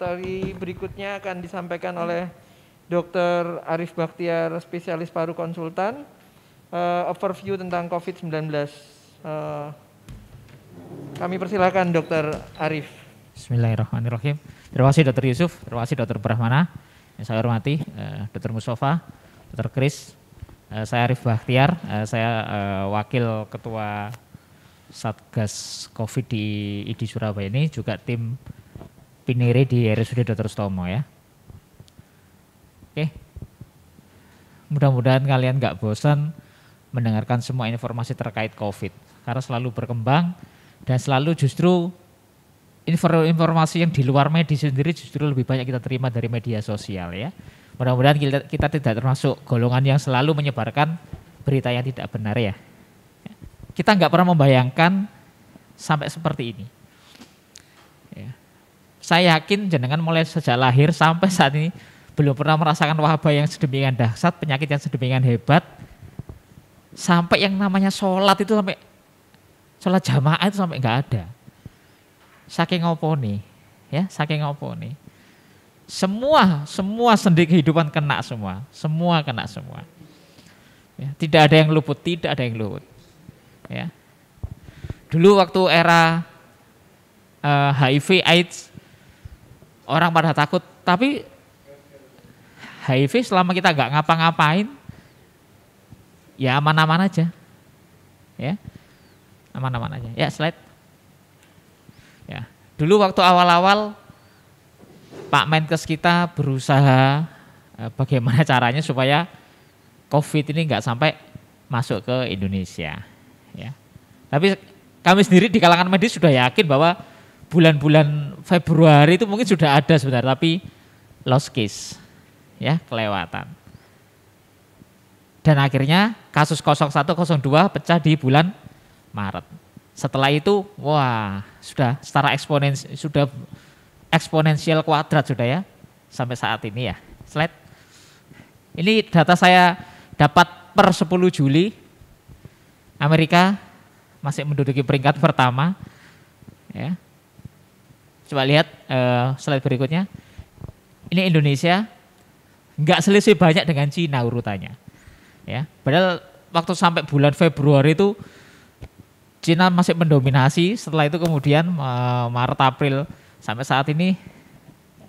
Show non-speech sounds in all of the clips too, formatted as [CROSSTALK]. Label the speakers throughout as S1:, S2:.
S1: materi berikutnya akan disampaikan oleh Dr. Arif Baktiar, spesialis paru konsultan, uh, overview tentang COVID-19. Uh, eh, kami persilahkan Dr. Arif.
S2: Bismillahirrahmanirrahim. Terima kasih Dr. Yusuf, terima kasih Dr. Brahmana, yang saya hormati, uh, eh, Dr. Mustafa, Dr. Kris, uh, saya Arif Baktiar. uh, saya uh, Wakil Ketua Satgas COVID di ID Surabaya ini, juga tim Pinere di RSUD Dr. Stomo ya. Oke. Mudah-mudahan kalian nggak bosan mendengarkan semua informasi terkait COVID karena selalu berkembang dan selalu justru informasi yang di luar medis sendiri justru lebih banyak kita terima dari media sosial ya. Mudah-mudahan kita, kita tidak termasuk golongan yang selalu menyebarkan berita yang tidak benar ya. Kita nggak pernah membayangkan sampai seperti ini. Saya yakin jenengan mulai sejak lahir sampai saat ini belum pernah merasakan wabah yang sedemikian dahsyat, penyakit yang sedemikian hebat. Sampai yang namanya sholat itu sampai sholat jamaah itu sampai enggak ada. Saking ngopo nih, ya saking ngopo nih. Semua, semua sendi kehidupan kena semua, semua kena semua. Ya, tidak ada yang luput, tidak ada yang luput. Ya. Dulu waktu era uh, eh, HIV AIDS orang pada takut. Tapi HIV selama kita nggak ngapa-ngapain, ya aman-aman aja. Ya, aman-aman aja. Ya, slide. Ya, dulu waktu awal-awal Pak Menkes kita berusaha eh, bagaimana [LAUGHS] caranya supaya COVID ini nggak sampai masuk ke Indonesia. Ya. Tapi kami sendiri di kalangan medis sudah yakin bahwa bulan-bulan Februari itu mungkin sudah ada sebenarnya tapi lost case ya kelewatan dan akhirnya kasus 0102 pecah di bulan Maret setelah itu wah sudah secara eksponens sudah eksponensial kuadrat sudah ya sampai saat ini ya slide ini data saya dapat per 10 Juli Amerika masih menduduki peringkat pertama ya Coba lihat uh, slide berikutnya. Ini Indonesia nggak selisih banyak dengan Cina urutannya. Ya, padahal waktu sampai bulan Februari itu Cina masih mendominasi. Setelah itu kemudian uh, Maret April sampai saat ini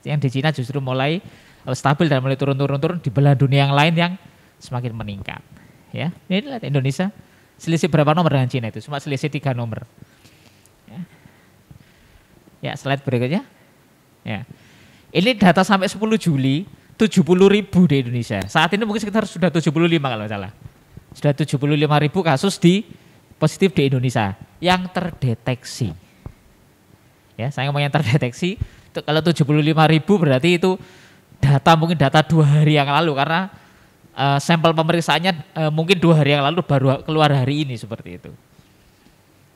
S2: yang di Cina justru mulai eh, stabil dan mulai turun-turun-turun di belahan dunia yang lain yang semakin meningkat. Ya, ini lihat Indonesia selisih berapa nomor dengan Cina itu? Cuma selisih tiga nomor. Ya, slide berikutnya. Ya. Ini data sampai 10 Juli, 70 ribu di Indonesia. Saat ini mungkin sekitar sudah 75 kalau salah. Sudah 75 ribu kasus di positif di Indonesia yang terdeteksi. Ya, saya ngomong yang terdeteksi, kalau 75 ribu berarti itu data mungkin data dua hari yang lalu karena uh, sampel pemeriksaannya uh, mungkin dua hari yang lalu baru keluar hari ini seperti itu.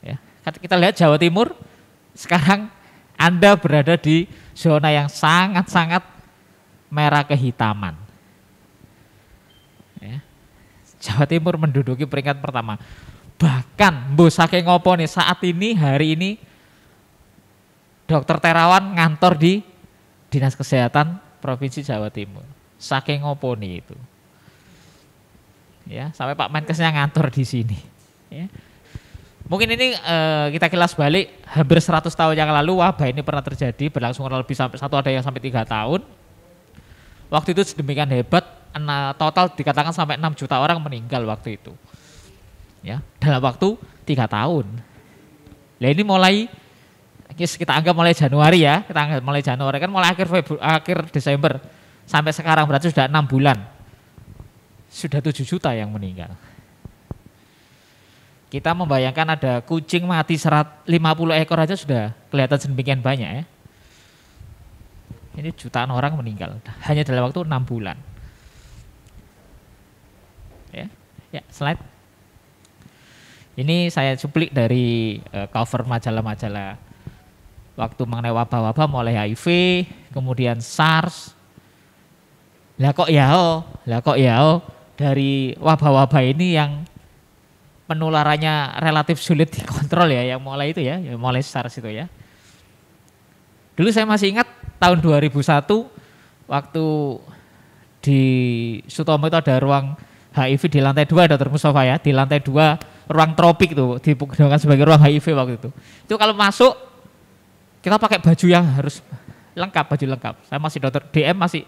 S2: Ya, kita lihat Jawa Timur sekarang anda berada di zona yang sangat-sangat merah kehitaman. Ya. Jawa Timur menduduki peringkat pertama. Bahkan Bu Sake Ngopo nih saat ini hari ini Dokter Terawan ngantor di Dinas Kesehatan Provinsi Jawa Timur. Saking Ngopo nih itu. Ya, sampai Pak Menkesnya ngantor di sini. Ya. Mungkin ini uh, kita kilas balik hampir 100 tahun yang lalu wabah ini pernah terjadi berlangsung kurang lebih sampai satu ada yang sampai tiga tahun. Waktu itu sedemikian hebat, total dikatakan sampai 6 juta orang meninggal waktu itu. Ya, dalam waktu tiga tahun. Nah ini mulai kita anggap mulai Januari ya, kita anggap mulai Januari kan mulai akhir Febru, akhir Desember sampai sekarang berarti sudah enam bulan. Sudah 7 juta yang meninggal. Kita membayangkan ada kucing mati 150 ekor aja sudah kelihatan sedemikian banyak ya. Ini jutaan orang meninggal hanya dalam waktu enam bulan. Ya, ya slide. Ini saya cuplik dari eh, cover majalah-majalah waktu mengenai wabah-wabah mulai HIV, kemudian SARS. Lah kok ya, oh, lah kok ya, oh, dari wabah-wabah ini yang penularannya relatif sulit [LAUGHS] dikontrol ya yang mulai itu ya, yang mulai SARS itu ya. Dulu saya masih ingat tahun 2001 waktu di Sutomo itu ada ruang HIV di lantai dua dokter Mustafa ya, di lantai dua ruang tropik tuh digunakan sebagai ruang HIV waktu itu. Itu kalau masuk kita pakai baju yang harus lengkap, baju lengkap. Saya masih dokter DM masih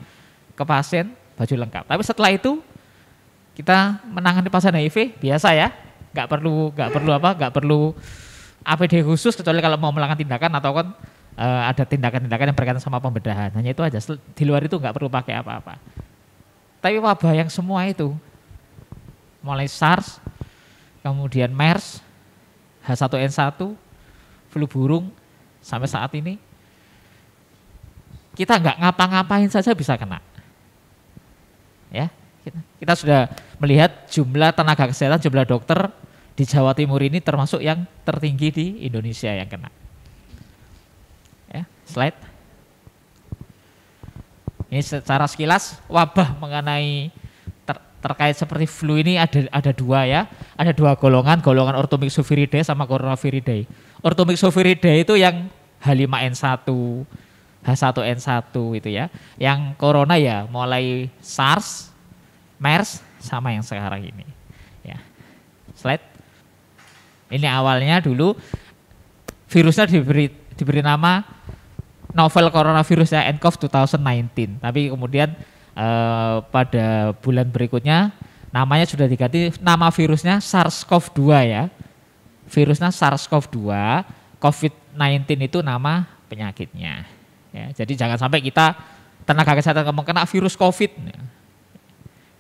S2: ke pasien baju lengkap. Tapi setelah itu kita menangani pasien HIV biasa ya, nggak perlu nggak perlu apa nggak perlu APD khusus kecuali kalau mau melakukan tindakan atau kan uh, ada tindakan-tindakan yang berkaitan sama pembedahan hanya itu aja di luar itu nggak perlu pakai apa-apa tapi wabah yang semua itu mulai SARS kemudian MERS H1N1 flu burung sampai saat ini kita nggak ngapa-ngapain saja bisa kena ya kita sudah melihat jumlah tenaga kesehatan, jumlah dokter di Jawa Timur ini termasuk yang tertinggi di Indonesia yang kena. Ya, slide. Ini secara sekilas wabah mengenai ter, terkait seperti flu ini ada ada dua ya, ada dua golongan, golongan Orthomyxoviridae sama Coronaviridae. Orthomyxoviridae itu yang H5N1, H1N1 itu ya. Yang corona ya mulai SARS, MERS sama yang sekarang ini. Ya. Slide. Ini awalnya dulu virusnya diberi diberi nama novel coronavirus ya nCoV 2019. Tapi kemudian eh, pada bulan berikutnya namanya sudah diganti nama virusnya SARS-CoV-2 ya. Virusnya SARS-CoV-2, COVID-19 itu nama penyakitnya. Ya, jadi jangan sampai kita tenaga kesehatan kena virus COVID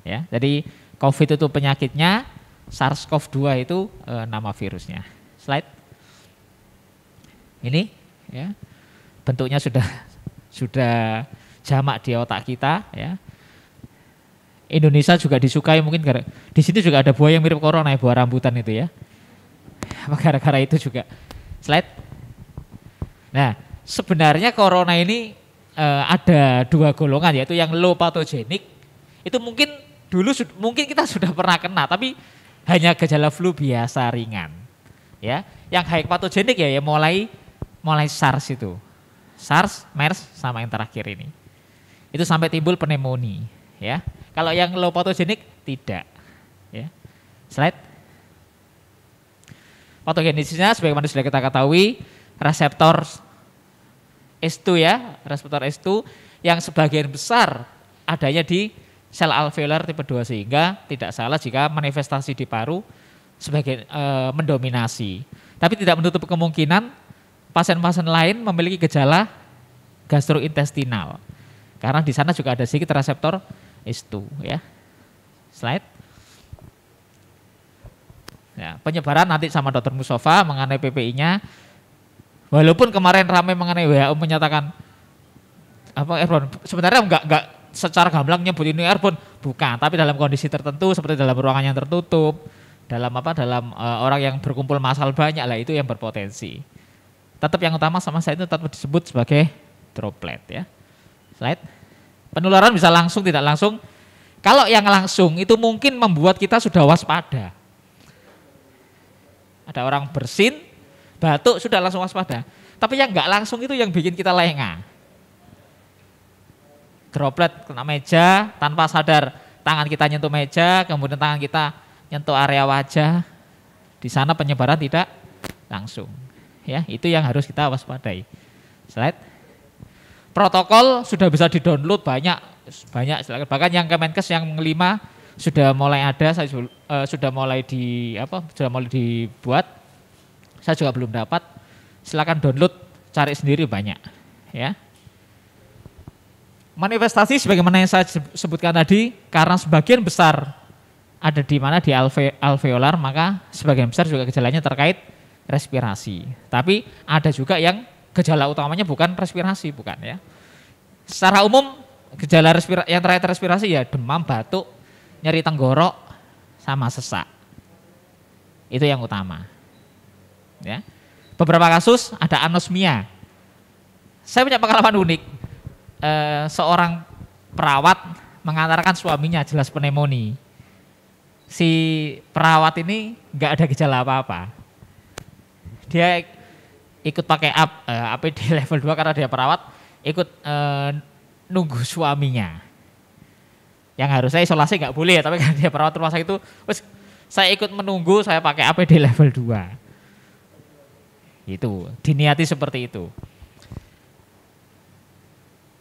S2: ya. Jadi COVID itu penyakitnya, SARS-CoV-2 itu e, nama virusnya. Slide. Ini ya. Bentuknya sudah [LAUGHS] sudah jamak di otak kita ya. Indonesia juga disukai mungkin karena di sini juga ada buah yang mirip corona ya, buah rambutan itu ya. Apa gara-gara itu juga. Slide. Nah, sebenarnya corona ini e, ada dua golongan yaitu yang low patogenik itu mungkin dulu mungkin kita sudah pernah kena tapi hanya gejala flu biasa ringan. Ya, yang high patogenik ya, ya mulai mulai SARS itu. SARS, MERS sama yang terakhir ini. Itu sampai timbul pneumonia, ya. Kalau yang low patogenik tidak. Ya. Slide. Patogenesisnya sebagaimana sudah kita ketahui reseptor S2 ya, reseptor S2 yang sebagian besar adanya di sel alveolar tipe 2 sehingga tidak salah jika manifestasi di paru sebagai e, mendominasi. Tapi tidak menutup kemungkinan pasien-pasien lain memiliki gejala gastrointestinal. Karena di sana juga ada sedikit reseptor S2 ya. Slide. Ya, penyebaran nanti sama dokter Musofa mengenai PPI-nya. Walaupun kemarin ramai mengenai WHO menyatakan apa sebenarnya enggak enggak secara gamblang nyebut ini airborne bukan tapi dalam kondisi tertentu seperti dalam ruangan yang tertutup dalam apa dalam uh, orang yang berkumpul masal banyak lah itu yang berpotensi tetap yang utama sama saya itu tetap disebut sebagai droplet ya slide penularan bisa langsung tidak langsung kalau yang langsung itu mungkin membuat kita sudah waspada ada orang bersin batuk sudah langsung waspada tapi yang nggak langsung itu yang bikin kita lengah droplet kena meja tanpa sadar tangan kita nyentuh meja, kemudian tangan kita nyentuh area wajah. Di sana penyebaran tidak langsung. Ya, itu yang harus kita waspadai. Slide. Protokol sudah bisa di download banyak banyak bahkan yang Kemenkes yang kelima sudah mulai ada saya uh, sudah mulai di apa sudah mulai dibuat saya juga belum dapat silakan download cari sendiri banyak ya Manifestasi sebagaimana yang saya sebutkan tadi, karena sebagian besar ada di mana di alve alveolar, maka sebagian besar juga gejalanya terkait respirasi. Tapi ada juga yang gejala utamanya bukan respirasi, bukan ya. Secara umum gejala respira yang terkait respirasi ya demam, batuk, nyeri tenggorok, sama sesak. Itu yang utama. Ya. Beberapa kasus ada anosmia. Saya punya pengalaman unik eh, seorang perawat mengantarkan suaminya jelas pneumonia. Si perawat ini nggak ada gejala apa-apa. Dia ikut pakai up, eh, APD [LAUGHS] level 2 karena dia perawat, ikut eh, nunggu suaminya. Yang harus saya isolasi nggak boleh ya, tapi karena [LAUGHS] dia perawat rumah sakit itu, wes saya ikut menunggu, saya pakai APD level 2. Itu, diniati seperti itu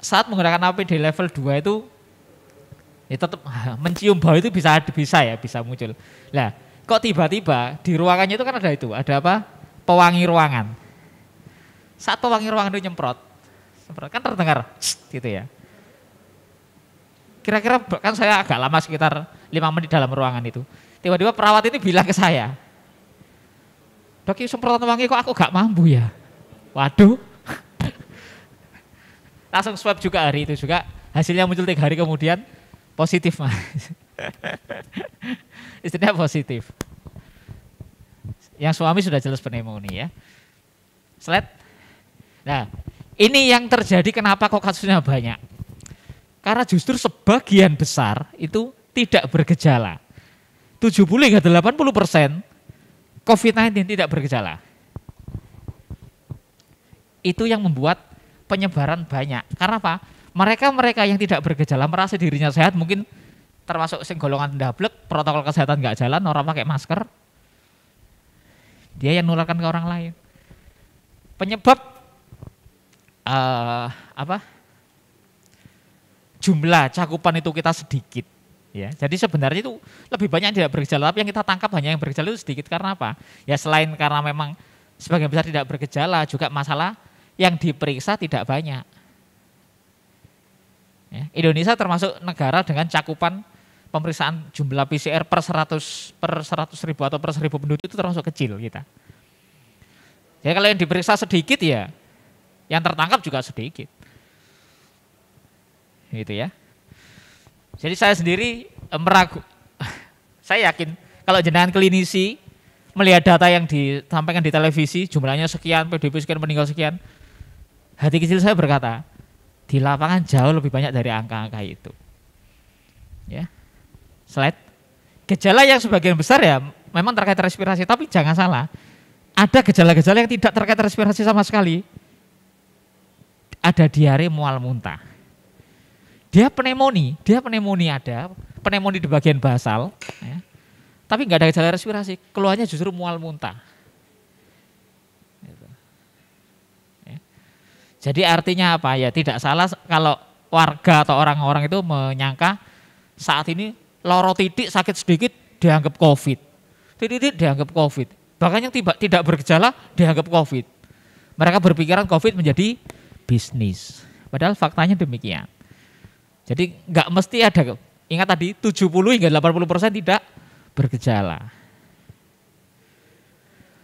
S2: saat menggunakan APD level 2 itu ya tetap [LAUGHS] mencium bau itu bisa bisa ya bisa muncul. Nah, kok tiba-tiba di ruangannya itu kan ada itu, ada apa? Pewangi ruangan. Saat pewangi ruangan itu nyemprot, semprot kan terdengar gitu ya. Kira-kira kan saya agak lama sekitar 5 menit dalam ruangan itu. Tiba-tiba perawat ini bilang ke saya, Dok, semprotan wangi kok aku gak mampu ya? Waduh, langsung swab juga hari itu juga hasilnya muncul tiga hari kemudian positif mas [LAUGHS] istrinya positif yang suami sudah jelas pneumonia ya slide nah ini yang terjadi kenapa kok kasusnya banyak karena justru sebagian besar itu tidak bergejala 70 hingga 80 persen COVID-19 tidak bergejala itu yang membuat penyebaran banyak. Karena apa? Mereka-mereka yang tidak bergejala merasa dirinya sehat mungkin termasuk sing golongan ndablek, protokol kesehatan nggak jalan, orang pakai masker. Dia yang nularkan ke orang lain. Penyebab uh, apa? Jumlah cakupan itu kita sedikit. Ya, jadi sebenarnya itu lebih banyak yang tidak bergejala, tapi yang kita tangkap hanya yang bergejala itu sedikit karena apa? Ya selain karena memang sebagian besar tidak bergejala, juga masalah yang diperiksa tidak banyak. Ya, Indonesia termasuk negara dengan cakupan pemeriksaan jumlah PCR per 100 per 100 ribu atau per 1000 penduduk itu termasuk kecil kita. Jadi ya, kalau yang diperiksa sedikit ya, yang tertangkap juga sedikit. Gitu ya. Jadi saya sendiri eh, meragu, [LAUGHS] saya yakin kalau jenengan klinisi melihat data yang disampaikan di televisi jumlahnya sekian, PDP sekian, meninggal sekian, Hati kecil saya berkata, di lapangan jauh lebih banyak dari angka-angka itu. Ya. Slide. Gejala yang sebagian besar ya memang terkait respirasi, tapi jangan salah. Ada gejala-gejala yang tidak terkait respirasi sama sekali. Ada diare, mual, muntah. Dia pneumonia, dia pneumonia ada, pneumonia di bagian basal, ya. tapi nggak ada gejala respirasi, keluarnya justru mual, muntah. Jadi artinya apa ya? Tidak salah kalau warga atau orang-orang itu menyangka saat ini loro titik sakit sedikit dianggap COVID. Titik-titik dianggap COVID. Bahkan yang tiba, tidak bergejala dianggap COVID. Mereka berpikiran COVID menjadi bisnis. Padahal faktanya demikian. Jadi nggak mesti ada. Ingat tadi 70 hingga 80 persen tidak bergejala.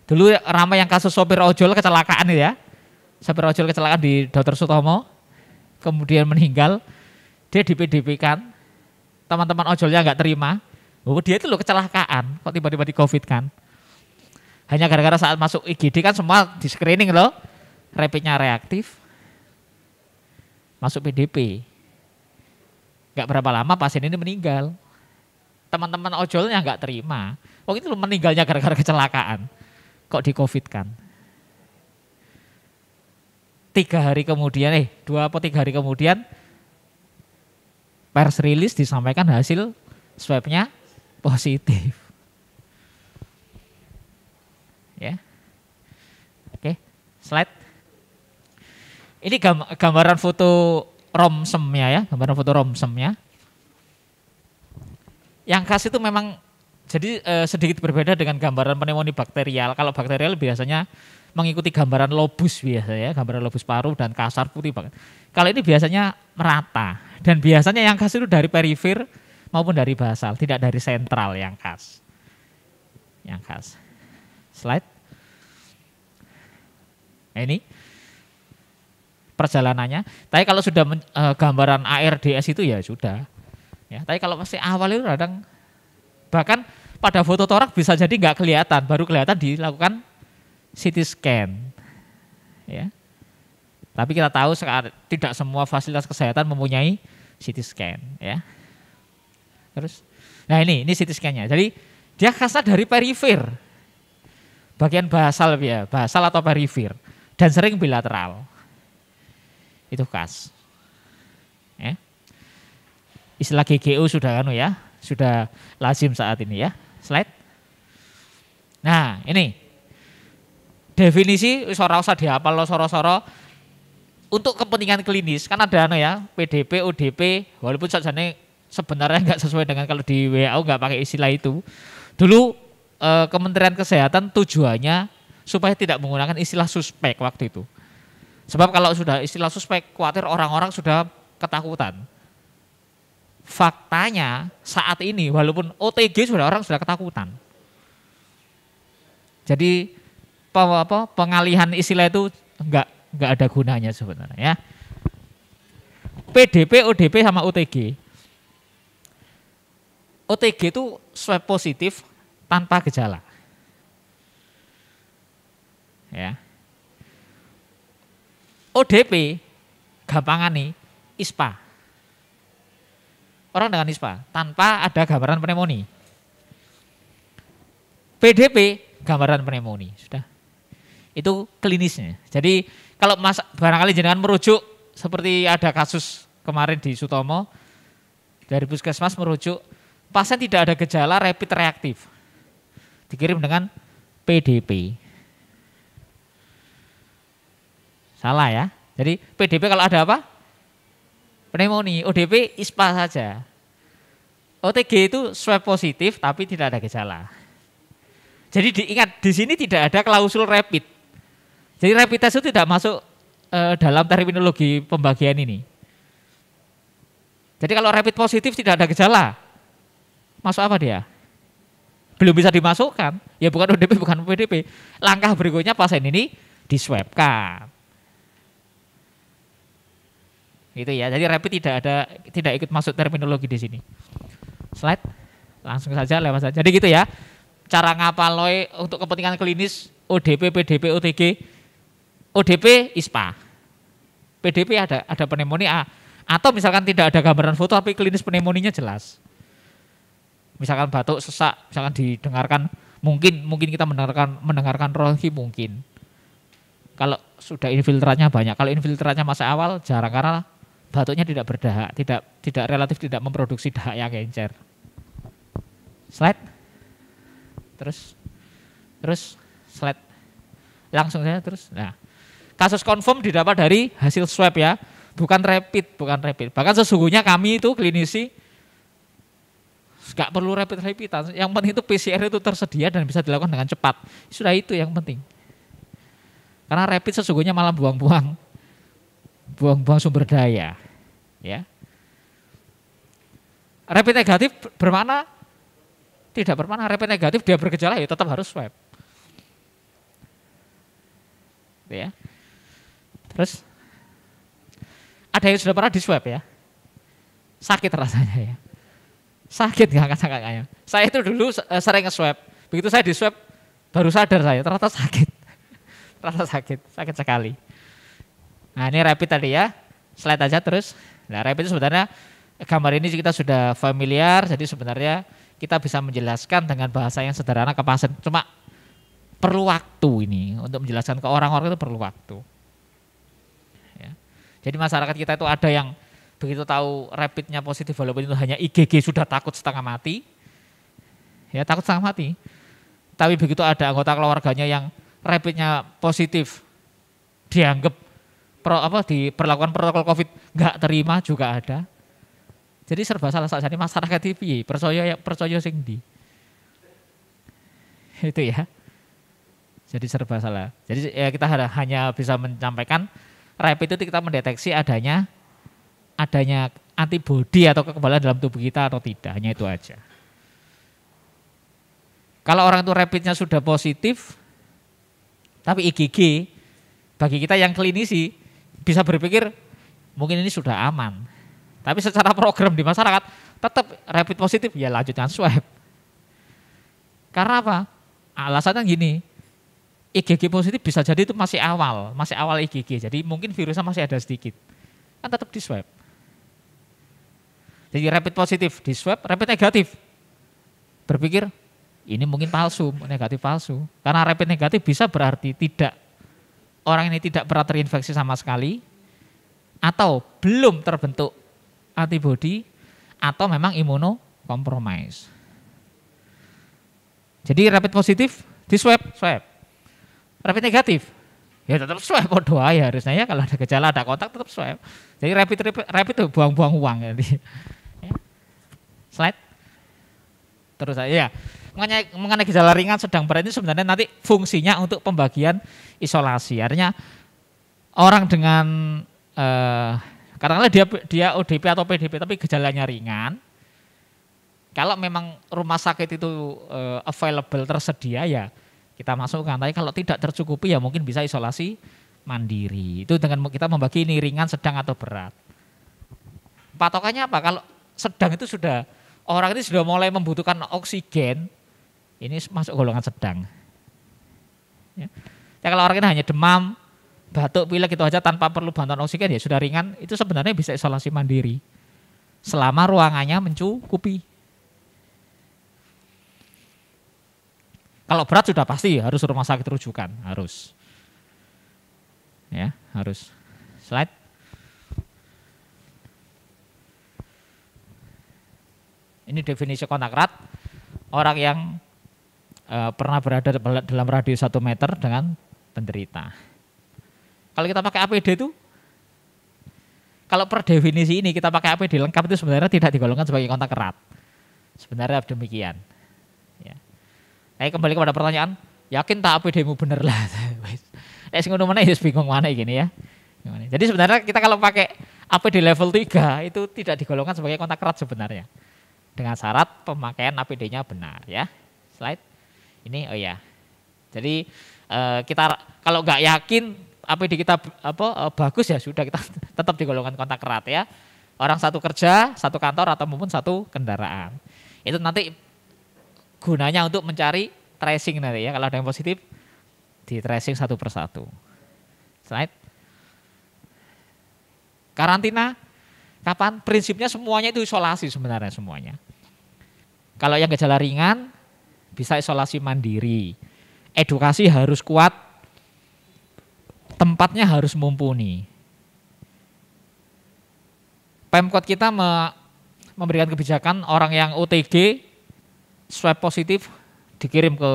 S2: Dulu ramai yang kasus sopir ojol kecelakaan ya saya ojol kecelakaan di Dr. Sutomo, kemudian meninggal, dia di PDP kan, teman-teman ojolnya nggak terima, oh, dia itu loh kecelakaan, kok tiba-tiba di COVID kan. Hanya gara-gara saat masuk IGD kan semua di screening loh, rapidnya reaktif, masuk PDP. nggak berapa lama pasien ini meninggal. Teman-teman ojolnya nggak terima. oh itu meninggalnya gara-gara kecelakaan. Kok di covid kan? tiga hari kemudian, eh dua atau tiga hari kemudian pers rilis disampaikan hasil swabnya positif. Ya. Oke, slide. Ini gambaran foto romsemnya ya, gambaran foto romsemnya. Yang khas itu memang jadi eh, sedikit berbeda dengan gambaran pneumonia bakterial. Kalau bakterial biasanya mengikuti gambaran lobus biasa ya, gambaran lobus paru dan kasar putih banget. Kalau ini biasanya merata dan biasanya yang khas itu dari perifer maupun dari basal, tidak dari sentral yang khas. Yang khas. Slide. Ini perjalanannya. Tapi kalau sudah men, e, gambaran ARDS itu ya sudah. Ya, tapi kalau masih awal itu kadang bahkan pada foto torak bisa jadi nggak kelihatan, baru kelihatan dilakukan CT scan. Ya. Tapi kita tahu tidak semua fasilitas kesehatan mempunyai CT scan, ya. Terus, nah ini ini CT scan-nya. Jadi dia khasnya dari perifer, bagian basal ya, basal atau perifer, dan sering bilateral. Itu khas. Ya. Istilah GGO sudah anu ya, sudah lazim saat ini ya. Slide. Nah, ini definisi wis usah dihafal lo soro-soro untuk kepentingan klinis kan ada anu ya PDP ODP walaupun sebenarnya nggak sesuai dengan kalau di WHO nggak pakai istilah itu dulu eh, Kementerian Kesehatan tujuannya supaya tidak menggunakan istilah suspek waktu itu sebab kalau sudah istilah suspek khawatir orang-orang sudah ketakutan faktanya saat ini walaupun OTG sudah orang sudah ketakutan jadi apa pengalihan istilah itu enggak enggak ada gunanya sebenarnya ya. PDP, ODP sama OTG. OTG itu swab positif tanpa gejala. Ya. ODP gampangan nih ISPA. Orang dengan ISPA tanpa ada gambaran pneumonia. PDP gambaran pneumonia sudah. Itu klinisnya. Jadi kalau mas, barangkali jangan merujuk seperti ada kasus kemarin di Sutomo dari puskesmas merujuk pasien tidak ada gejala rapid reaktif. Dikirim dengan PDP. Salah ya. Jadi PDP kalau ada apa? Pneumonia. ODP ISPA saja. OTG itu swab positif tapi tidak ada gejala. Jadi diingat di sini tidak ada klausul rapid. Jadi rapid test itu tidak masuk uh, dalam terminologi pembagian ini. Jadi kalau rapid positif tidak ada gejala, masuk apa dia? Belum bisa dimasukkan. Ya bukan ODP, bukan PDP. Langkah berikutnya pasien ini diswabkan. Gitu ya. Jadi rapid tidak ada tidak ikut masuk terminologi di sini. Slide langsung saja lewat saja. Jadi gitu ya. Cara ngapaloi untuk kepentingan klinis ODP, PDP, OTG ODP ISPA. PDP ada ada pneumonia atau misalkan tidak ada gambaran foto tapi klinis pneumonia jelas. Misalkan batuk sesak, misalkan didengarkan mungkin mungkin kita mendengarkan mendengarkan rohi mungkin. Kalau sudah infiltratnya banyak, kalau infiltratnya masa awal jarang karena batuknya tidak berdahak, tidak tidak relatif tidak memproduksi dahak yang encer. Slide. Terus terus slide langsung saja terus. Nah, Kasus confirm didapat dari hasil swab ya, bukan rapid, bukan rapid. Bahkan sesungguhnya kami itu klinisi nggak perlu rapid rapid, Yang penting itu PCR itu tersedia dan bisa dilakukan dengan cepat. Sudah itu yang penting. Karena rapid sesungguhnya malah buang-buang, buang-buang sumber daya, ya. Rapid negatif bermana? Tidak bermana. Rapid negatif dia bergejala ya tetap harus swab. Ya. Terus ada yang sudah pernah di swab ya? Sakit rasanya ya. Sakit nggak kakak ya. Saya itu dulu eh, sering nge-swab. Begitu saya di swab baru sadar saya ternyata sakit. [LAUGHS] ternyata sakit, sakit sekali. Nah ini rapid tadi ya, slide aja terus. Nah rapid itu sebenarnya gambar ini kita sudah familiar, jadi sebenarnya kita bisa menjelaskan dengan bahasa yang sederhana ke pasien. Cuma perlu waktu ini untuk menjelaskan ke orang-orang itu perlu waktu. Jadi masyarakat kita itu ada yang begitu tahu rapidnya positif walaupun itu hanya IgG sudah takut setengah mati. Ya, takut setengah mati. Tapi begitu ada anggota keluarganya yang rapidnya positif dianggap pro, apa diperlakukan protokol Covid nggak terima juga ada. Jadi serba salah saat ini masyarakat TV percaya percaya sing di. Itu ya. Jadi serba salah. Jadi ya kita hanya bisa menyampaikan Rapid itu kita mendeteksi adanya adanya antibodi atau kekebalan dalam tubuh kita atau tidak, hanya itu aja. Kalau orang itu rapidnya sudah positif, tapi IgG bagi kita yang klinisi bisa berpikir mungkin ini sudah aman. Tapi secara program di masyarakat tetap rapid positif ya lanjutkan swab. Karena apa? Alasannya gini, IgG positif bisa jadi itu masih awal, masih awal IgG. Jadi mungkin virusnya masih ada sedikit. Kan tetap di swab. Jadi rapid positif di swab, rapid negatif. Berpikir ini mungkin palsu, negatif palsu. Karena rapid negatif bisa berarti tidak orang ini tidak pernah terinfeksi sama sekali atau belum terbentuk antibodi atau memang imunokompromis. Jadi rapid positif di swab, swab rapid negatif. Ya tetap swab doa ya harusnya ya kalau ada gejala ada kontak tetap swab. Jadi rapid rapid, rapid itu buang-buang uang Ya. [LAUGHS] ya. Slide. Terus ya. Mengenai, mengenai gejala ringan sedang berat ini sebenarnya nanti fungsinya untuk pembagian isolasi. Artinya orang dengan eh, katakanlah dia dia ODP atau PDP tapi gejalanya ringan, kalau memang rumah sakit itu uh, available tersedia ya kita masukkan. Tapi kalau tidak tercukupi ya mungkin bisa isolasi mandiri. Itu dengan kita membagi ini ringan, sedang atau berat. Patokannya apa? Kalau sedang itu sudah orang ini sudah mulai membutuhkan oksigen, ini masuk golongan sedang. Ya. ya kalau orang ini hanya demam, batuk, pilek itu aja tanpa perlu bantuan oksigen ya sudah ringan, itu sebenarnya bisa isolasi mandiri. Selama ruangannya mencukupi. Kalau berat sudah pasti harus rumah sakit rujukan, harus. Ya, harus. Slide. Ini definisi kontak erat. Orang yang e, pernah berada dalam radius 1 meter dengan penderita. Kalau kita pakai APD itu kalau per definisi ini kita pakai APD lengkap itu sebenarnya tidak digolongkan sebagai kontak erat. Sebenarnya demikian. Eh kembali kepada pertanyaan, yakin tak APD-mu bener lah. [LAUGHS] Eh, Nek ngono mana ya bingung mana gini ya. Jadi sebenarnya kita kalau pakai APD level 3 itu tidak digolongkan sebagai kontak erat sebenarnya. Dengan syarat pemakaian APD-nya benar ya. Slide. Ini oh ya. Jadi eh, kita kalau nggak yakin APD kita apa eh, bagus ya sudah kita [LAUGHS] tetap digolongkan kontak erat ya. Orang satu kerja, satu kantor atau maupun satu kendaraan. Itu nanti gunanya untuk mencari tracing nanti ya. Kalau ada yang positif di tracing satu persatu. Slide. Karantina kapan? Prinsipnya semuanya itu isolasi sebenarnya semuanya. Kalau yang gejala ringan bisa isolasi mandiri. Edukasi harus kuat. Tempatnya harus mumpuni. Pemkot kita memberikan kebijakan orang yang OTG swab positif dikirim ke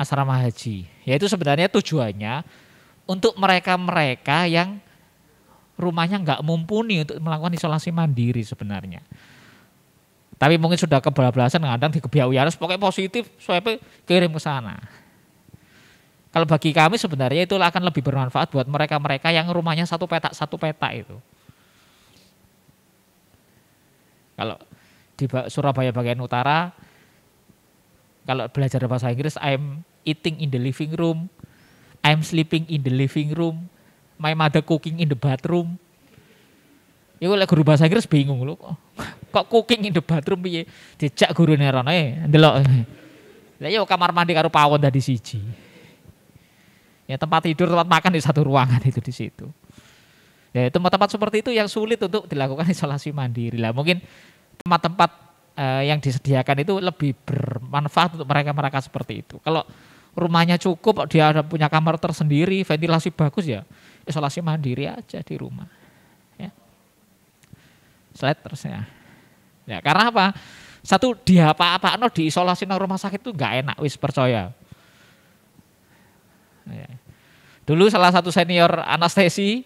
S2: asrama haji. Yaitu sebenarnya tujuannya untuk mereka-mereka yang rumahnya nggak mumpuni untuk melakukan isolasi mandiri sebenarnya. Tapi mungkin sudah kebelasan kadang di harus pokoknya positif swab kirim ke sana. Kalau bagi kami sebenarnya itu akan lebih bermanfaat buat mereka-mereka yang rumahnya satu petak satu petak itu. Kalau di Surabaya bagian utara. Kalau belajar bahasa Inggris, I'm eating in the living room, I'm sleeping in the living room, my mother cooking in the bathroom. Iku lek guru bahasa Inggris bingung lho kok. cooking in the bathroom piye? Dijak gurune rene e, eh, ndelok. Lah yo iya, kamar mandi karo pawon tadi siji. Ya tempat tidur, tempat makan di satu ruangan itu di situ. Ya itu tempat-tempat seperti itu yang sulit untuk dilakukan isolasi mandiri lah. Mungkin tempat-tempat uh, yang disediakan itu lebih bermanfaat untuk mereka-mereka seperti itu. Kalau rumahnya cukup, dia ada punya kamar tersendiri, ventilasi bagus ya, isolasi mandiri aja di rumah. Ya. Slide terusnya. Ya, karena apa? Satu dia apa-apa no diisolasi di rumah sakit itu nggak enak wis percaya. Ya. Dulu salah satu senior anestesi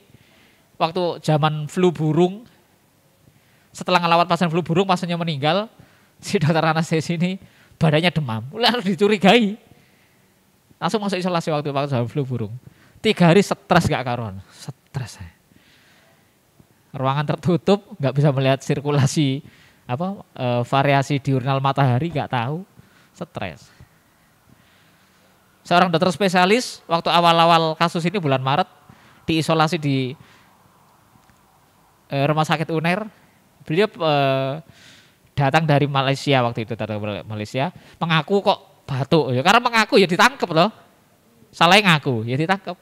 S2: waktu zaman flu burung setelah ngelawat pasien flu burung pasiennya meninggal si dokter anestesi ini badannya demam mulai harus dicurigai langsung masuk isolasi waktu pasien flu burung tiga hari stres gak karuan stres eh. ruangan tertutup nggak bisa melihat sirkulasi apa e, variasi diurnal matahari nggak tahu stres seorang dokter spesialis waktu awal-awal kasus ini bulan Maret diisolasi di e, rumah sakit UNER beliau uh, datang dari Malaysia waktu itu datang dari Malaysia mengaku kok batuk ya karena mengaku ya ditangkap loh yang ngaku ya ditangkap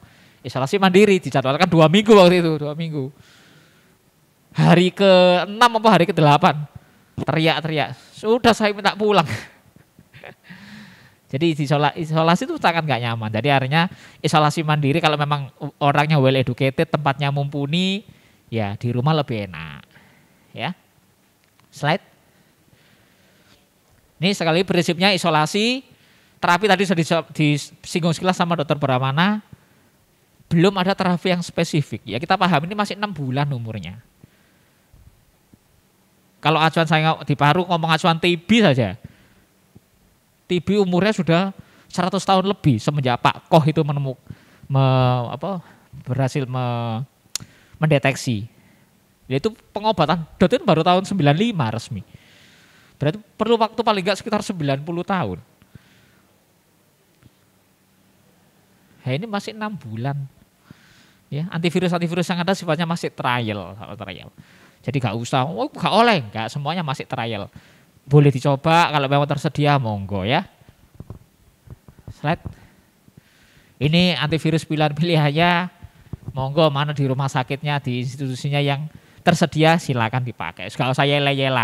S2: isolasi mandiri dijadwalkan dua minggu waktu itu dua minggu hari ke enam apa hari ke delapan teriak-teriak sudah saya minta pulang [LAUGHS] jadi isolasi, itu sangat nggak nyaman jadi akhirnya isolasi mandiri kalau memang orangnya well educated tempatnya mumpuni ya di rumah lebih enak ya. Slide. Ini sekali prinsipnya isolasi, terapi tadi sudah disinggung sekilas sama dokter Pramana. Belum ada terapi yang spesifik. Ya kita paham ini masih enam bulan umurnya. Kalau acuan saya di paru ngomong acuan TB saja. TB umurnya sudah 100 tahun lebih semenjak Pak Koh itu menemuk me, apa, berhasil me, mendeteksi yaitu pengobatan DOT itu baru tahun 95 resmi. Berarti perlu waktu paling enggak sekitar 90 tahun. Ya ini masih enam bulan. Ya, antivirus-antivirus yang ada sifatnya masih trial, trial. Jadi gak usah, oh, gak oleh, gak semuanya masih trial. Boleh dicoba kalau memang tersedia monggo ya. Slide. Ini antivirus pilihan-pilihannya monggo mana di rumah sakitnya, di institusinya yang tersedia silakan dipakai. Kalau saya yel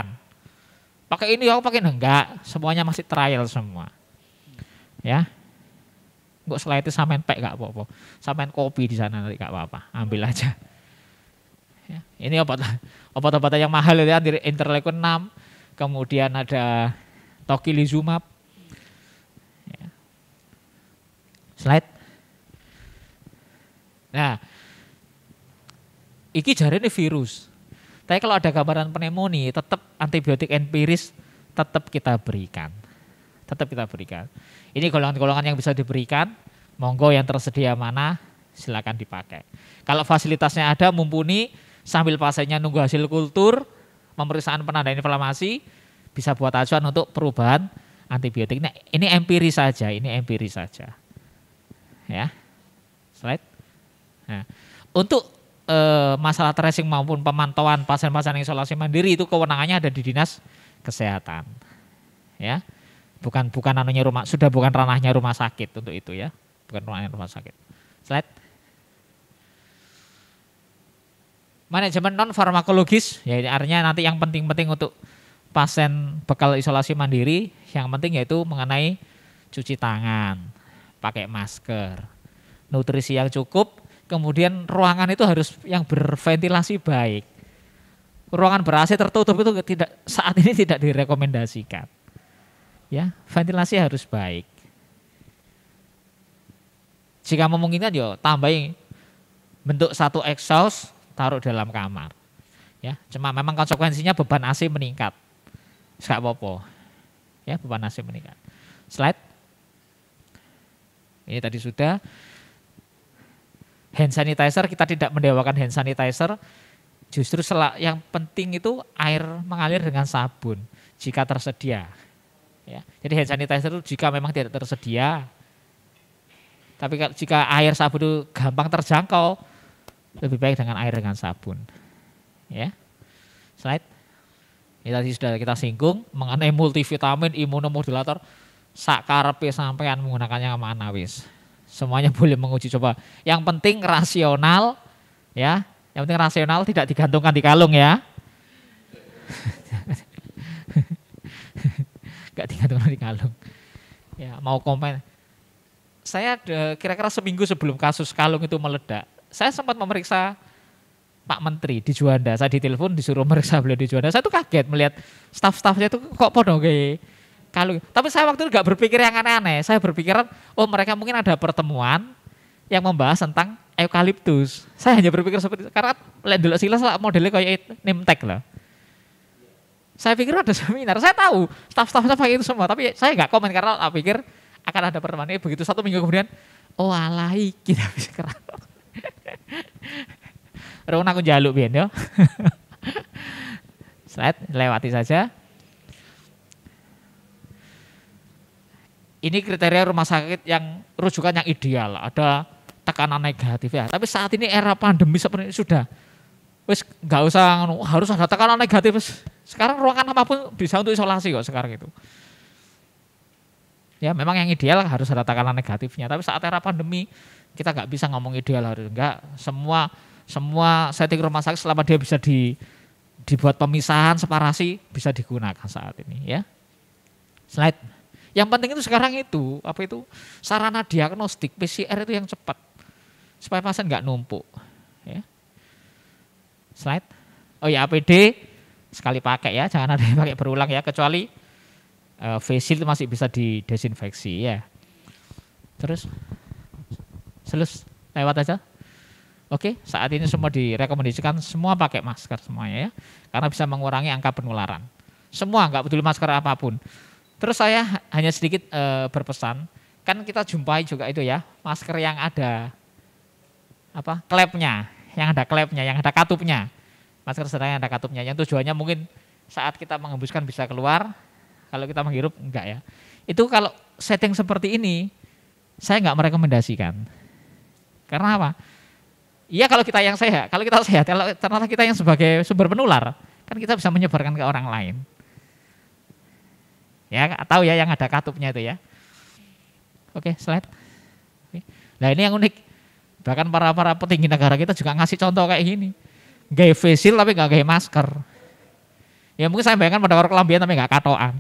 S2: Pakai ini aku pakai enggak, semuanya masih trial semua. Ya. Enggak selain itu sampean pek enggak apa-apa. Sampean kopi di sana nanti enggak apa-apa, ambil aja. Ya. Ini obat obat obat yang mahal ya, di interleukin 6, kemudian ada tocilizumab. Ya. Slide. Nah, iki ini virus. Tapi kalau ada gambaran pneumonia, tetap antibiotik empiris tetap kita berikan. Tetap kita berikan. Ini golongan-golongan yang bisa diberikan, monggo yang tersedia mana silakan dipakai. Kalau fasilitasnya ada mumpuni sambil pasiennya nunggu hasil kultur, pemeriksaan penanda inflamasi, bisa buat acuan untuk perubahan antibiotik. Nah, ini empiris saja, ini empiris saja. Ya. Slide. Nah, untuk eh, masalah tracing maupun pemantauan pasien-pasien isolasi mandiri itu kewenangannya ada di dinas kesehatan ya bukan bukan anunya rumah sudah bukan ranahnya rumah sakit untuk itu ya bukan ranahnya rumah sakit slide manajemen non farmakologis ya artinya nanti yang penting-penting untuk pasien bekal isolasi mandiri yang penting yaitu mengenai cuci tangan pakai masker nutrisi yang cukup Kemudian ruangan itu harus yang berventilasi baik. Ruangan ber tertutup itu tidak saat ini tidak direkomendasikan. Ya, ventilasi harus baik. Jika memungkinkan yo ya tambahin bentuk satu exhaust taruh dalam kamar. Ya, cuma memang konsekuensinya beban AC meningkat. Enggak apa-apa. Ya, beban AC meningkat. Slide. Ini tadi sudah hand sanitizer kita tidak mendewakan hand sanitizer justru selak yang penting itu air mengalir dengan sabun jika tersedia ya jadi hand sanitizer itu jika memang tidak tersedia tapi jika air sabun itu gampang terjangkau lebih baik dengan air dengan sabun ya slide ini tadi sudah kita singgung mengenai multivitamin imunomodulator sakarpe sampean menggunakannya mana wis Semuanya [LAUGHS] boleh menguji coba. Yang penting rasional ya. Yang penting rasional tidak digantungkan di kalung ya. [LAUGHS] Gak digantungkan di kalung. Ya, mau komen. Saya kira-kira seminggu sebelum kasus kalung itu meledak, saya sempat memeriksa Pak Menteri di Juanda. Saya ditelepon disuruh memeriksa beliau di Juanda. Saya tuh kaget melihat staff stafnya itu kok podo kayak kalau tapi saya waktu itu nggak berpikir yang aneh-aneh saya berpikiran oh mereka mungkin ada pertemuan yang membahas tentang eukaliptus saya hanya berpikir seperti itu karena lihat dulu silas lah modelnya kayak nimtek lah saya pikir ada seminar saya tahu staff-staff staff itu semua tapi saya nggak komen karena saya pikir akan ada pertemuan ini begitu satu minggu kemudian oh alah iki [LAUGHS] tapi sekarang Rona aku jaluk biar ya. [LAUGHS] Slide lewati saja. ini kriteria rumah sakit yang rujukan yang ideal, ada tekanan negatif ya. Tapi saat ini era pandemi seperti ini sudah wes nggak usah harus ada tekanan negatif. Sekarang ruangan apapun bisa untuk isolasi kok sekarang itu. Ya memang yang ideal kan harus ada tekanan negatifnya. Tapi saat era pandemi kita nggak bisa ngomong ideal harus enggak. Semua semua setting rumah sakit selama dia bisa di dibuat pemisahan separasi bisa digunakan saat ini ya. Slide. Yang penting itu sekarang itu apa itu sarana diagnostik PCR itu yang cepat supaya pasien nggak numpuk. Ya. Slide. Oh ya APD sekali pakai ya, jangan ada yang pakai berulang ya kecuali uh, face shield masih bisa didesinfeksi ya. Terus selus lewat aja. Oke, saat ini semua direkomendasikan semua pakai masker semuanya ya, karena bisa mengurangi angka penularan. Semua nggak peduli masker apapun. Terus saya hanya sedikit uh, berpesan, kan kita jumpai juga itu ya, masker yang ada apa? klepnya, yang ada klepnya, yang ada katupnya. Masker sedang yang ada katupnya yang tujuannya mungkin saat kita mengembuskan bisa keluar, kalau kita menghirup enggak ya. Itu kalau setting seperti ini saya enggak merekomendasikan. Karena apa? Iya kalau kita yang sehat, kalau kita sehat, kalau ternyata kita yang sebagai sumber penular, kan kita bisa menyebarkan ke orang lain. Ya, tahu ya yang ada katupnya itu ya. Oke, slide. Oke. Nah, ini yang unik. Bahkan para-para petinggi negara kita juga ngasih contoh kayak gini. gay face tapi nggak gay masker. Ya mungkin saya bayangkan pada orang kelambian tapi nggak katoan.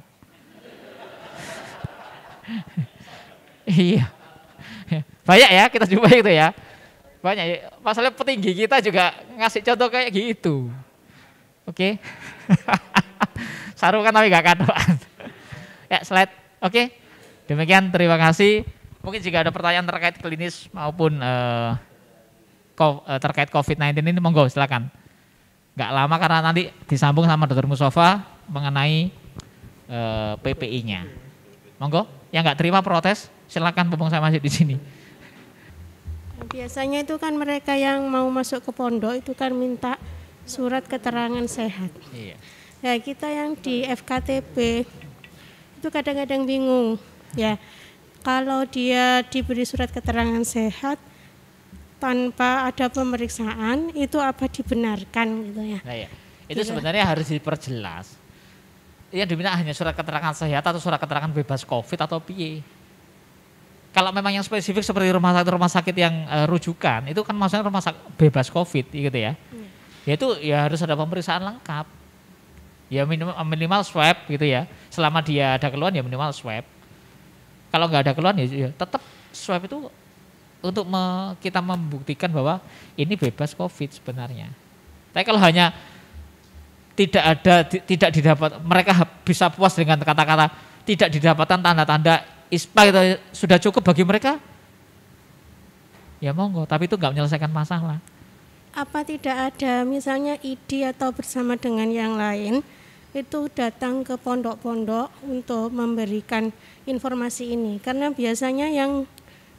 S2: [LAUGHS] iya. Banyak ya kita coba itu ya. Banyak. Ya. Masalah petinggi kita juga ngasih contoh kayak gitu. Oke. Okay. [LAUGHS] sarukan tapi nggak katoan. Ya, slide. Oke. Okay. Demikian terima kasih. Mungkin jika ada pertanyaan terkait klinis maupun uh, terkait COVID-19 ini monggo silakan. Gak lama karena nanti disambung sama Dr. Musofa mengenai uh, eh, PPI-nya. Monggo, yang nggak terima protes silakan mumpung saya masih di sini.
S1: Biasanya itu kan mereka yang mau masuk ke pondok itu kan minta surat keterangan sehat. Iya. Ya kita yang di FKTP itu kadang-kadang bingung ya kalau dia diberi surat keterangan sehat tanpa ada pemeriksaan itu apa dibenarkan gitu ya nah, ya itu gitu. sebenarnya harus
S2: diperjelas ya diminta hanya surat keterangan sehat atau surat keterangan bebas covid atau pie kalau memang yang spesifik seperti rumah sakit rumah sakit yang uh, rujukan itu kan maksudnya rumah sakit bebas covid gitu ya. Iya. ya. Yaitu ya harus ada pemeriksaan lengkap ya minimal, minimal swab gitu ya selama dia ada keluhan ya minimal swab kalau nggak ada keluhan ya, ya tetap swab itu untuk me, kita membuktikan bahwa ini bebas covid sebenarnya tapi kalau hanya tidak ada tidak didapat mereka bisa puas dengan kata-kata tidak didapatkan tanda-tanda ispa itu sudah cukup bagi mereka ya monggo tapi itu nggak menyelesaikan masalah
S1: apa tidak ada misalnya ID atau bersama dengan yang lain itu datang ke pondok-pondok untuk memberikan informasi ini karena biasanya yang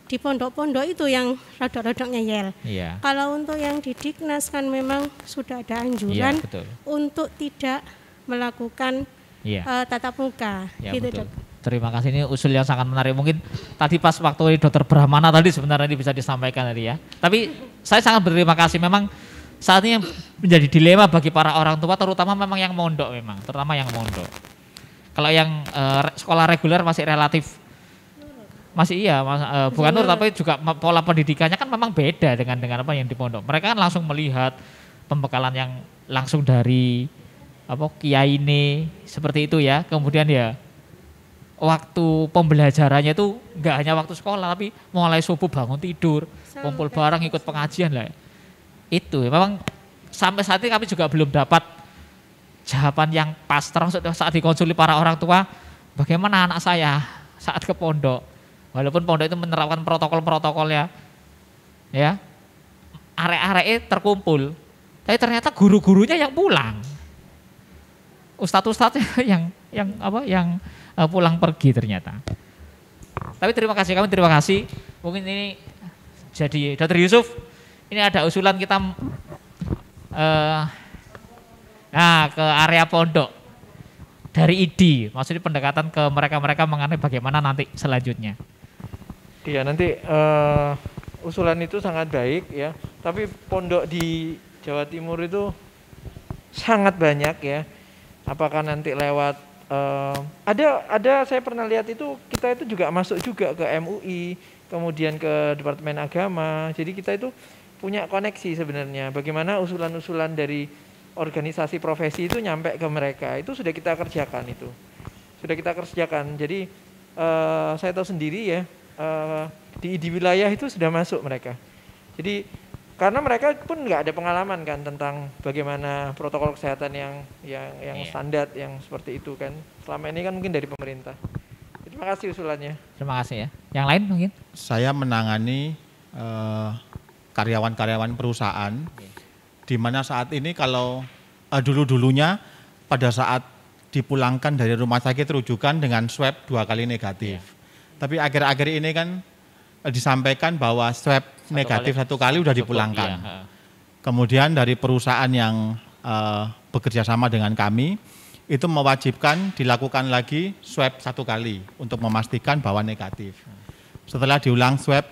S1: di pondok-pondok itu yang rodok-rodok ngeyel. Iya. Kalau untuk yang didiknas kan memang sudah ada anjuran iya, untuk tidak melakukan iya. uh, tatap muka, Iya, gitu betul. dok
S2: terima kasih ini usul yang sangat menarik. Mungkin tadi pas waktu ini dokter Brahmana tadi sebenarnya ini bisa disampaikan tadi ya. Tapi saya sangat berterima kasih memang saat ini menjadi dilema bagi para orang tua terutama memang yang mondok memang, terutama yang mondok. Kalau yang uh, sekolah reguler masih relatif masih iya mas, uh, bukan nur tapi juga pola pendidikannya kan memang beda dengan dengan apa yang di pondok. Mereka kan langsung melihat pembekalan yang langsung dari apa kiai ini seperti itu ya. Kemudian ya waktu pembelajarannya itu nggak hanya waktu sekolah tapi mulai subuh bangun tidur kumpul barang ikut pengajian lah itu memang sampai saat ini kami juga belum dapat jawaban yang pas termasuk saat dikonsuli para orang tua bagaimana anak saya saat ke pondok walaupun pondok itu menerapkan protokol-protokolnya ya, ya. arek are terkumpul tapi ternyata guru-gurunya yang pulang ustadz-ustadznya [LAUGHS] yang yang apa yang uh, pulang pergi ternyata. Tapi terima kasih kami terima kasih. Mungkin ini jadi Dr. Yusuf ini ada usulan kita uh, nah ke area pondok dari ID, maksudnya pendekatan ke mereka-mereka mengenai bagaimana nanti selanjutnya.
S1: Iya, nanti uh, usulan itu sangat baik ya. Tapi pondok di Jawa Timur itu sangat banyak ya. Apakah nanti lewat uh, ada ada saya pernah lihat itu kita itu juga masuk juga ke MUI kemudian ke Departemen Agama jadi kita itu punya koneksi sebenarnya bagaimana usulan-usulan dari organisasi profesi itu nyampe ke mereka itu sudah kita kerjakan itu sudah kita kerjakan jadi uh, saya tahu sendiri ya uh, di di wilayah itu sudah masuk mereka jadi karena mereka pun nggak ada pengalaman kan tentang bagaimana protokol kesehatan yang yang yang yeah. standar yang seperti itu kan selama ini kan mungkin dari pemerintah terima kasih usulannya
S3: terima kasih ya yang lain mungkin saya menangani karyawan eh, karyawan-karyawan perusahaan okay. Iya. di mana saat ini kalau uh, eh, dulu dulunya pada saat dipulangkan dari rumah sakit rujukan dengan swab dua kali negatif yeah. tapi akhir-akhir ini kan uh, disampaikan bahwa swab negatif kali, satu kali sudah dipulangkan. Iya, Kemudian dari perusahaan yang uh, bekerja sama dengan kami itu mewajibkan dilakukan lagi swab satu kali untuk memastikan bahwa negatif. Setelah diulang swab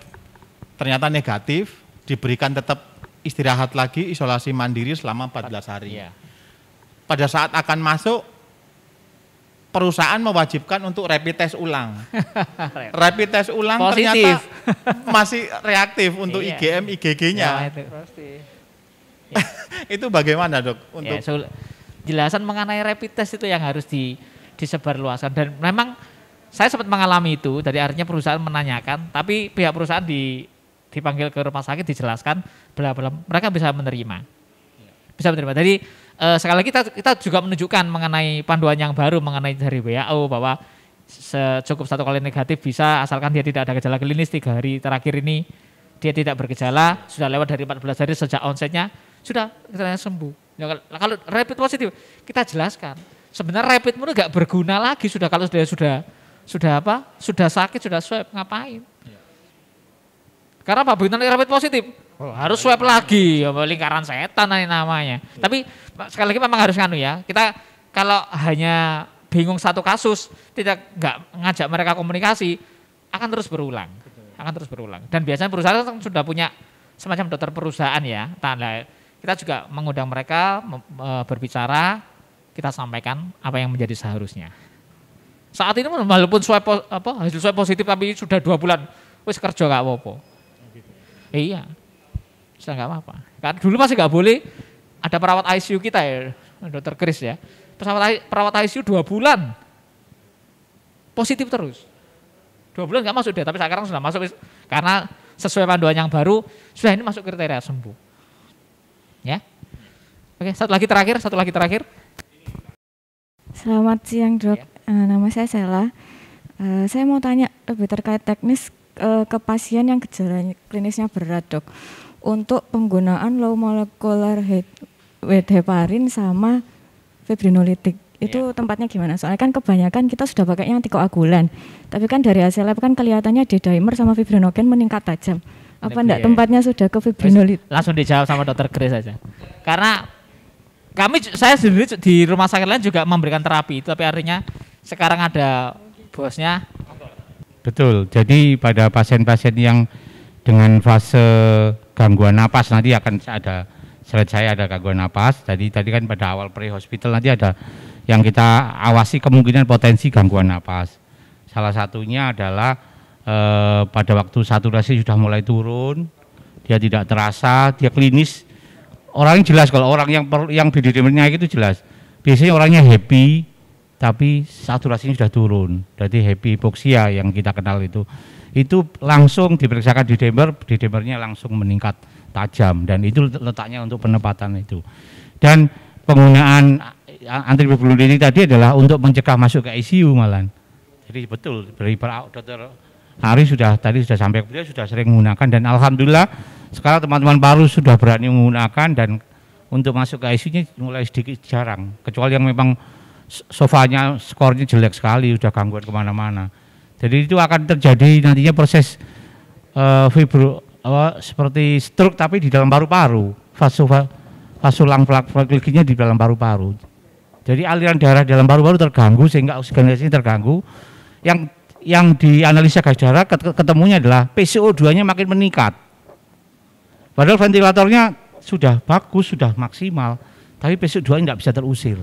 S3: ternyata negatif, diberikan tetap istirahat lagi isolasi mandiri selama 14 hari. Iya. Pada saat akan masuk perusahaan mewajibkan untuk rapid test ulang. [LAUGHS] rapid test ulang Positif. ternyata
S1: [LAUGHS] masih reaktif untuk iya. IgM IgG-nya. Ya, itu.
S2: [LAUGHS] itu bagaimana, Dok? Ya, untuk ya, so, jelasan mengenai rapid test itu yang harus di disebarluaskan dan memang saya sempat mengalami itu dari artinya perusahaan menanyakan tapi pihak perusahaan di dipanggil ke rumah sakit dijelaskan bla bla mereka bisa menerima. Ya. Bisa menerima. Jadi uh, sekali lagi kita, kita juga menunjukkan mengenai panduan yang baru mengenai dari WHO bahwa cukup satu kali negatif bisa asalkan dia tidak ada gejala klinis tiga hari terakhir ini dia tidak bergejala sudah lewat dari 14 hari sejak onsetnya sudah kita sembuh ya, kalau rapid positif kita jelaskan sebenarnya rapid itu nggak berguna lagi sudah kalau sudah sudah sudah apa sudah sakit sudah swab ngapain karena Pak Bintang nanti rapid positif, oh, iya. harus swab lagi, ya, lingkaran setan ini namanya. Ya. Tapi sekali lagi memang harus nganu ya, kita kalau hanya bingung satu kasus, tidak nggak ngajak mereka komunikasi, akan terus berulang, Betul. akan terus berulang. Dan biasanya perusahaan kan sudah punya semacam dokter perusahaan ya, tanda kita juga mengundang mereka e, berbicara, kita sampaikan apa yang menjadi seharusnya. Saat ini walaupun swab apa hasil swab positif tapi sudah dua bulan, wis kerja gak apa-apa. Eh, iya, sudah nggak apa-apa. Karena dulu masih nggak boleh ada perawat ICU kita ya, dokter Kris ya. Perawat, perawat ICU dua bulan positif terus. Dua bulan nggak masuk deh, tapi sekarang sudah masuk karena sesuai panduan yang baru sudah ini masuk kriteria sembuh. Ya. Oke, satu lagi terakhir, satu lagi terakhir.
S4: Selamat siang dok, ya. Eh, nama saya Sela. Uh, saya mau tanya lebih terkait teknis ke, eh, ke pasien yang gejala klinisnya berat dok untuk penggunaan low molecular weight heparin sama fibrinolitik itu yeah. tempatnya gimana? Soalnya kan kebanyakan kita sudah pakai yang antikoagulan. Tapi kan dari hasil lab kan kelihatannya D-dimer sama fibrinogen meningkat tajam. Apa enggak iya. tempatnya sudah ke fibrinolit?
S2: Langsung dijawab sama dokter Grace saja Karena kami saya sendiri di rumah sakit lain juga memberikan terapi itu tapi artinya sekarang ada bosnya
S3: Betul. Jadi pada pasien-pasien yang dengan fase gangguan napas nanti akan ada selain saya ada gangguan napas. Tadi tadi kan pada awal pre-hospital nanti ada yang kita awasi kemungkinan potensi gangguan napas. Salah satunya adalah eh, pada waktu saturasi sudah mulai turun, dia tidak terasa, dia klinis. Orang jelas kalau orang yang per, yang bdd itu jelas. Biasanya orangnya happy, tapi saturasinya sudah turun. Jadi happy hipoksia yang kita kenal itu itu langsung diperiksakan di demer, di demernya langsung meningkat tajam dan itu letaknya untuk penempatan itu. Dan penggunaan antibiotik ini tadi adalah untuk mencegah masuk ke ICU malan. Jadi betul dari dokter Hari sudah tadi sudah sampai beliau sudah sering menggunakan dan alhamdulillah sekarang teman-teman baru sudah berani menggunakan dan untuk masuk ke ICU-nya mulai sedikit jarang kecuali yang memang sofanya skornya jelek sekali, udah gangguan kemana-mana. Jadi itu akan terjadi nantinya proses uh, fibro uh, seperti stroke tapi di dalam paru-paru, fasulang flakinya di dalam paru-paru. Jadi aliran darah dalam paru-paru terganggu sehingga oksigenasi terganggu. Yang yang dianalisa gas darah ketemunya adalah PCO2-nya makin meningkat. Padahal ventilatornya sudah bagus, sudah maksimal, tapi PCO2 nya tidak bisa terusir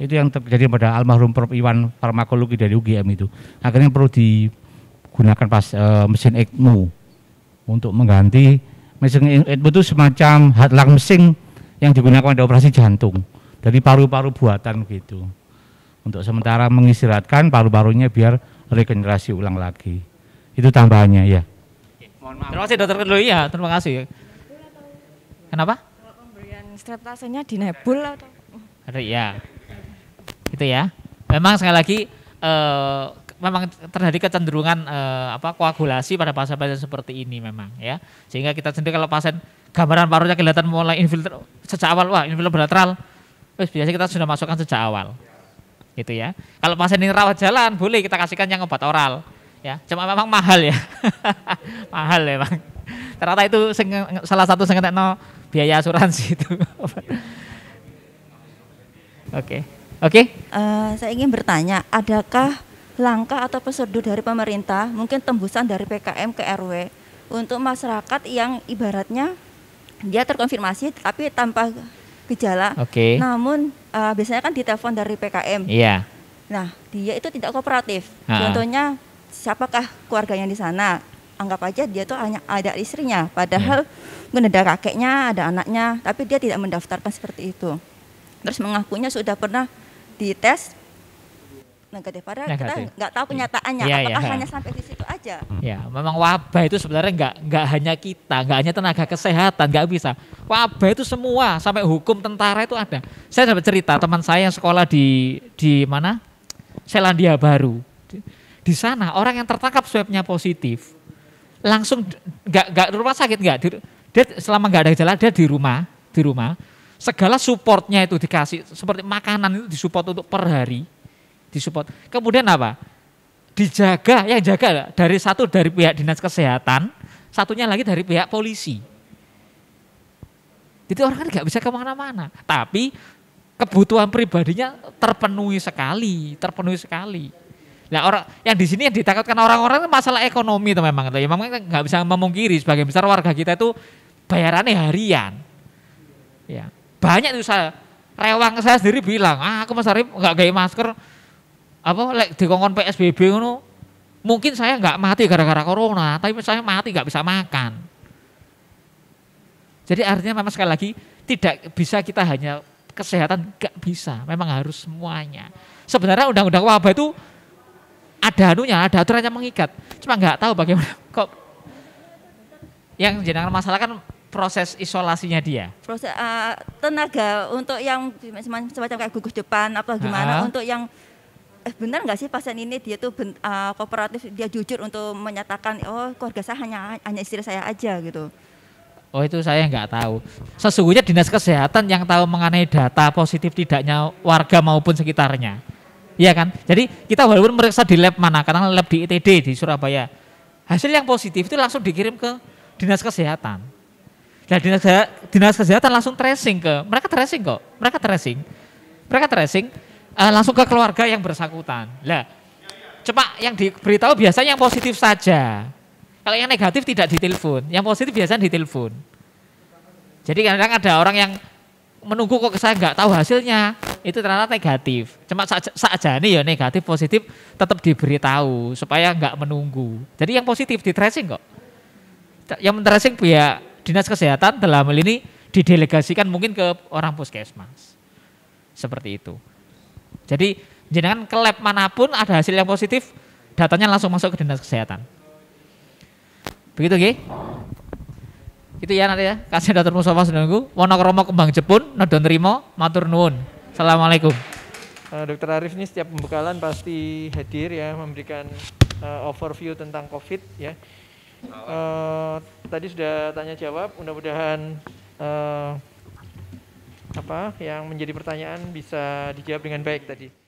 S3: itu yang terjadi pada almarhum Prof Iwan farmakologi dari UGM itu akhirnya perlu digunakan pas e, mesin ECMO untuk mengganti mesin ECMO itu semacam heart mesin yang digunakan pada operasi jantung dari paru-paru buatan gitu untuk sementara mengistirahatkan paru-parunya biar regenerasi ulang lagi itu tambahannya ya
S4: Mohon
S2: maaf. Terima kasih dokter Kedlu, iya terima kasih. Kenapa?
S4: pemberian streptasenya di nebul atau?
S2: Ada ya gitu ya. Memang sekali lagi uh, memang terjadi kecenderungan eh, apa koagulasi pada pasien-pasien seperti ini memang ya sehingga kita sendiri kalau pasien gambaran parunya kelihatan mulai infiltr sejak awal wah infiltr bilateral Terus biasanya kita sudah masukkan sejak awal gitu ya kalau pasien ini rawat jalan boleh kita kasihkan yang obat oral ya cuma memang mahal ya [LAUGHS] mahal ya, memang ternyata itu
S4: salah satu no biaya
S2: asuransi itu [LAUGHS] oke okay.
S4: Oke. Okay. Uh, eh, saya ingin bertanya, adakah langkah atau peserdu dari pemerintah, mungkin tembusan dari PKM ke RW untuk masyarakat yang ibaratnya dia terkonfirmasi tapi tanpa gejala. Oke. Okay. Namun uh, biasanya kan ditelepon dari PKM. Iya. Yeah. Nah, dia itu tidak kooperatif. Ha. Contohnya siapakah keluarganya di sana? Anggap aja dia tuh hanya ada istrinya, padahal yeah. mungkin ada kakeknya, ada anaknya, tapi dia tidak mendaftarkan seperti itu. Terus mengakunya sudah pernah dites negatif padahal negatif. kita nggak tahu iya. kenyataannya ya, apakah ya. hanya sampai di situ aja
S2: ya memang wabah itu sebenarnya nggak nggak hanya kita nggak hanya tenaga kesehatan nggak bisa wabah itu semua sampai hukum tentara itu ada saya dapat cerita teman saya yang sekolah di di mana Selandia Baru di, sana orang yang tertangkap swabnya positif langsung nggak nggak rumah sakit nggak dia selama nggak ada gejala dia di rumah di rumah segala supportnya itu dikasih seperti makanan itu disupport untuk per hari disupport kemudian apa dijaga yang jaga dari satu dari pihak dinas kesehatan satunya lagi dari pihak polisi jadi orang kan nggak bisa kemana-mana tapi kebutuhan pribadinya terpenuhi sekali terpenuhi sekali Nah orang yang di sini yang ditakutkan orang-orang itu masalah ekonomi itu memang. Ya memang kan nggak bisa memungkiri sebagian besar warga kita itu bayarannya harian. Ya banyak itu saya rewang saya sendiri bilang ah aku Mas Arif nggak gaya masker apa di kongkong PSBB ngono mungkin saya nggak mati gara-gara corona tapi saya mati nggak bisa makan jadi artinya memang sekali lagi tidak bisa kita hanya kesehatan nggak bisa memang harus semuanya sebenarnya undang-undang wabah itu ada anunya ada aturannya mengikat cuma nggak tahu bagaimana
S4: [LAUGHS] kok yang jenengan
S2: masalah kan proses isolasinya dia?
S4: Proses uh, tenaga untuk yang semacam kayak gugus depan atau gimana uh-huh. untuk yang eh, benar nggak sih pasien ini dia tuh ben, uh, kooperatif dia jujur untuk menyatakan oh keluarga saya hanya hanya istri saya aja gitu.
S2: Oh itu saya nggak tahu. Sesungguhnya dinas kesehatan yang tahu mengenai data positif tidaknya warga maupun sekitarnya. Iya kan? Jadi kita walaupun meriksa di lab mana, karena lab di ITD di Surabaya, hasil yang positif itu langsung dikirim ke dinas kesehatan Nah dinas, dinas kesehatan langsung tracing ke mereka tracing kok, mereka tracing, mereka tracing uh, langsung ke keluarga yang bersangkutan. Lah cuma yang diberitahu biasanya yang positif saja. Kalau yang negatif tidak ditelepon, yang positif biasanya ditelepon. Jadi kadang ada orang yang menunggu kok saya nggak tahu hasilnya, itu ternyata negatif. Cuma saja nih ya negatif positif tetap diberitahu supaya nggak menunggu. Jadi yang positif di tracing kok. Yang men tracing pihak dinas kesehatan dalam hal ini didelegasikan mungkin ke orang puskesmas. Seperti itu. Jadi jenengan ke lab manapun ada hasil yang positif, datanya langsung masuk ke dinas kesehatan. Begitu, gih? Itu ya nanti ya. Kasih dokter Mustafa Sununggu, wonokromo Kembang Jepun, Nodon Rimo, Matur Nuwun. Assalamualaikum.
S1: Eh, dokter Arif ini setiap pembekalan pasti hadir ya memberikan uh, overview tentang COVID ya uh, tadi sudah tanya jawab mudah-mudahan uh, apa yang menjadi pertanyaan bisa dijawab dengan baik tadi